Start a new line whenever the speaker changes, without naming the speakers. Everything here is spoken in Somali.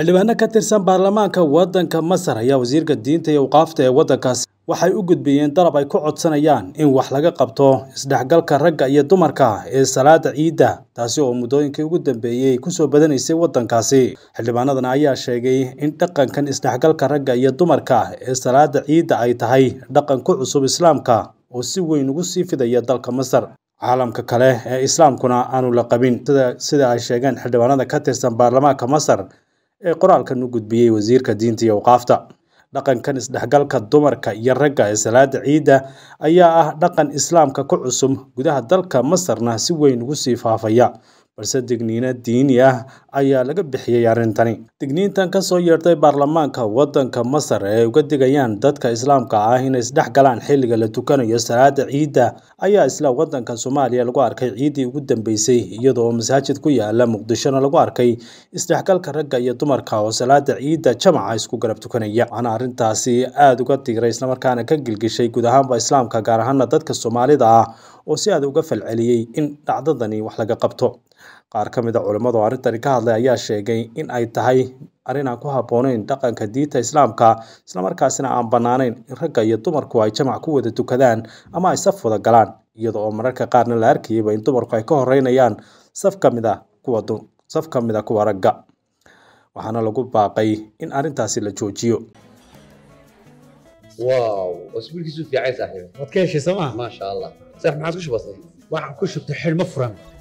xildhibaano ka tirsan baarlamaanka waddanka masar ayaa wasiirka diinta iyo awqaafta ee waddankaasi waxay u gudbiyeen dalab ay ku codsanayaan in wax laga qabto isdhexgalka ragga iyo dumarka ee salaada ciidda taasi oo muddooyinkii ugu dambeeyey ku soo badanaysay waddankaasi xildhibaanadana ayaa sheegay in dhaqankan isdhexgalka ragga iyo dumarka ee salaadda ciidda ay tahay dhaqan ku cusub islaamka oo si weyn ugu sii fidaya dalka masar caalamka kale ee islaamkuna aanu la qabin sida ay sheegeen xildhibaanada ka tirsan baarlamaanka masar ee qoraalkan u gudbiyey wasiirka diinta iyo awqaafta dhaqankan isdhexgalka dumarka iyo ragga ee salaadda ciidda ayaa ah dhaqan islaamka ku cusub gudaha dalka masarna si weyn ugu sii faafaya balse digniino diini ah ayaa laga bixiyey arrintani digniintan kasoo yeertay baarlamaanka wadanka masar ee ay uga digayaan dadka islaamka ah inay isdhex galaan xilliga la tukanayo salaada ciidda ayaa isla wadanka soomaaliya lagu arkay ciiddii ugu dambeysay iyada masaajid ku yaala muqdishona lagu arkay isdhexgalka ragga iyo dumarka oo salaada ciidda jamaca isku garab tukanaya waxaana arrintaasi aada uga diiray islamarkaana ka gilgishay guud ahaanba islaamka gaar ahaana dadka soomaalida ah oo si aada uga falceliyey in dhacdadani wax laga qabto qaar ka mid a ah culimmadu arrintani ka hadlay ayaa sheegay in ay tahay arrin ku habboonayn dhaqanka diinta islaamka islamarkaasina aan bannaanayn in ragga iyo dumarku ay jamac ku wada tukadaan ama ay saf wada galaan iyada oo mararka qaarna la arkayayba in dumarku ay ka horeynayaan saf ka mid kuwa saf ka mid kuwa ragga waxaana lagu baaqay in arrintaasi la joojiyo
واو